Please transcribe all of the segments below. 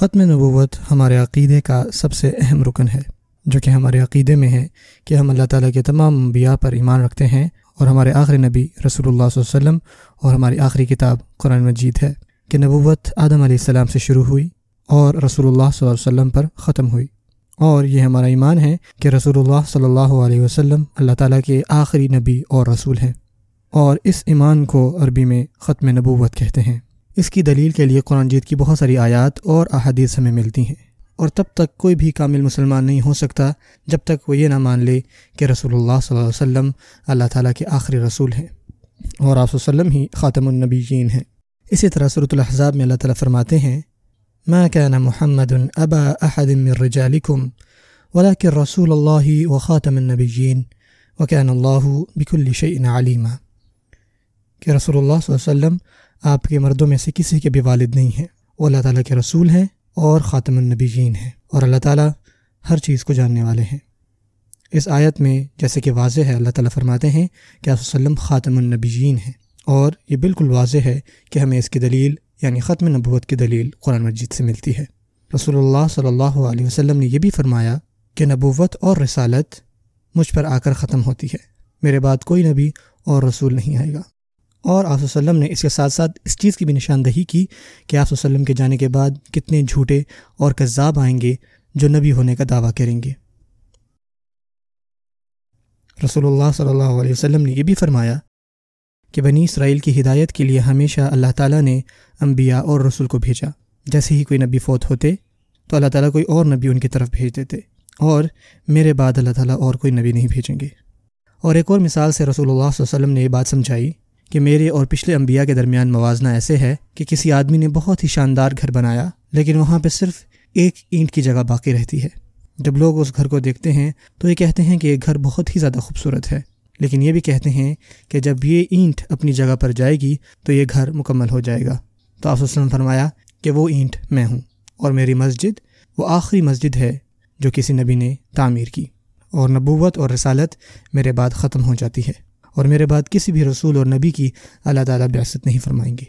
ख़त्म नबूत हमारे अकीदे का सबसे अहम रुकन है जो कि हमारे अकीदे में है कि हम अल्लाह ताला के तमाम अम्बिया पर ईमान रखते हैं और हमारे आखिरी नबी रसूलुल्लाह वसम और हमारी आखिरी किताब कुरान मजीद है कि नबूत आदम सलाम से शुरू हुई और रसूलुल्लाह वसम पर ख़त्म हुई और ये हमारा ईमान है कि रसूल सल्लल्लाहु अलैहि अल्लाह ताली के आखिरी नबी और रसूल हैं और इस ईमान को अरबी में ख़त्म नबूवत कहते हैं इसकी दलील के लिए कुरान जीत की बहुत सारी आयात और अहादीस हमें मिलती हैं और तब तक कोई भी कामिल मुसलमान नहीं हो सकता जब तक वो ये ना मान ले कि रसूलुल्लाह सल्लल्लाहु अलैहि वसल्लम अल्लाह ताला के आखिरी रसूल हैं और आप वसल्लम ही ख़ातमनबीन हैं इसी तरह सूरतुल अहज़ाब में अल्लाह ताला फरमाते हैं मा कान मोहम्मद अबा अहदमिरजालिकुम वला के रसूल व ख़ातमनबीन वकान बिकुल शैन आलिमा कि रसोल्ला वसम आपके मर्दों में से किसी के भी वालद नहीं हैं वो अल्लाह ताली के रसूल हैं और ख़ातमनबीन हैं और अल्लाह ताली हर चीज़ को जानने वाले हैं इस आयत में जैसे कि वाज है अल्लाह ताली फरमाते हैं कि आसम वसम ख़ातमनबीन हैं और ये बिल्कुल वाज है कि हमें इसकी दलील यानी ख़त्म नबूत की दलील कुरान मजीद से मिलती है रसोल्ला सल्ला वसम ने यह भी फरमाया कि नबूत और रसालत मुझ पर आकर ख़त्म होती है मेरे बाद कोई नबी और रसूल नहीं आएगा और आप वसल्लम ने इसके साथ साथ इस चीज़ की भी निशानदही की कि आप सल्लम के जाने के बाद कितने झूठे और कज़ाब आएंगे जो नबी होने का दावा करेंगे रसोल्ला सल्लल्लाहु ने यह भी फरमाया कि बनी इसराइल की हिदायत के लिए हमेशा अल्लाह ताला ने अम्बिया और रसूल को भेजा जैसे ही कोई नबी फ़ौत होते तो अल्लाह ताला कोई और नबी उनकी तरफ भेज देते और मेरे बाद अल्लाह ताला और कोई नबी नहीं भेजेंगे और एक और मिसाल से रसूलुल्लाह वसल्लम ने यह बात समझाई कि मेरे और पिछले अम्बिया के दरमियान मुजना ऐसे है कि किसी आदमी ने बहुत ही शानदार घर बनाया लेकिन वहाँ पर सिर्फ एक ईंट की जगह बाकी रहती है जब लोग उस घर को देखते हैं तो ये कहते हैं कि ये घर बहुत ही ज़्यादा खूबसूरत है लेकिन ये भी कहते हैं कि जब ये ईंट अपनी जगह पर जाएगी तो ये घर मुकम्मल हो जाएगा तो आप फरमाया कि वो ईंट मैं हूँ और मेरी मस्जिद वो आखिरी मस्जिद है जो किसी नबी ने तामीर की और नबूवत और रसालत मेरे बाद ख़त्म हो जाती है और मेरे बाद किसी भी रसूल और नबी की अल्लाह ताला ब्यासत नहीं फरमाएंगे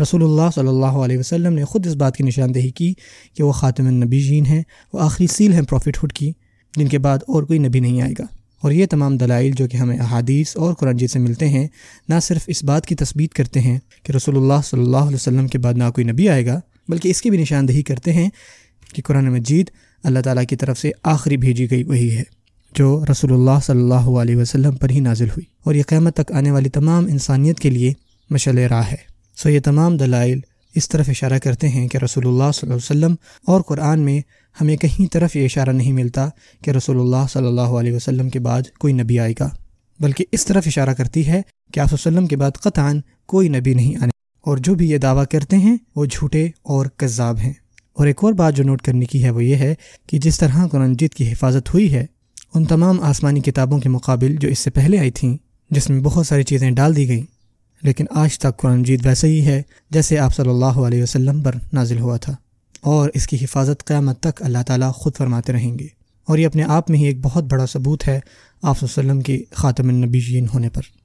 रसूल सल्ला अलैहि ने ख़ुद इस बात की निशानदेही की कि वह ख़ातम नबीजीन हैं वह आखिरी सील हैं प्रॉफिटहुड की जिनके बाद और कोई नबी नहीं आएगा और ये तमाम दलाइल जो कि हमें अहादीस और कुरानजीत से मिलते हैं ना सिर्फ इस बात की तस्बीत करते हैं कि रसोल्ला सल्ला वसम के बाद ना कोई नबी आएगा बल्कि इसकी भी निशानदेही करते हैं कि कुरान मजीद अल्लाह ताली की तरफ से आखिरी भेजी गई वही है जो रसूलुल्लाह सल्लल्लाहु अलैहि वसल्लम पर ही नाजिल हुई और यह क़्यामत तक आने वाली तमाम इंसानियत के लिए मशल राह है सो ये तमाम दलाइल इस तरफ इशारा करते हैं कि रसूलुल्लाह सल्लल्लाहु अलैहि वसल्लम और कुरान में हमें कहीं तरफ ये इशारा नहीं मिलता कि रसूलुल्लाह सल्लल्लाहु अलैहि वसल्लम के बाद कोई नबी आएगा बल्कि इस तरफ इशारा करती है कि आप के बाद कतान कोई नबी नहीं आने और जो भी ये दावा करते हैं वो झूठे और कज्जाब हैं और एक और बात जो नोट करने की है वो ये है कि जिस तरह कुरानजीत की हिफाजत हुई है उन तमाम आसमानी किताबों के मुकाबले जो इससे पहले आई थीं जिसमें बहुत सारी चीज़ें डाल दी गईं लेकिन आज तक कुरान मजीद वैसे ही है जैसे आप सल्लल्लाहु अलैहि वसल्लम पर नाजिल हुआ था और इसकी हिफाजत क़्यामत तक अल्लाह ताला ख़ुद फरमाते रहेंगे और ये अपने आप में ही एक बहुत बड़ा सबूत है आप वसल्लम के ख़ातम होने पर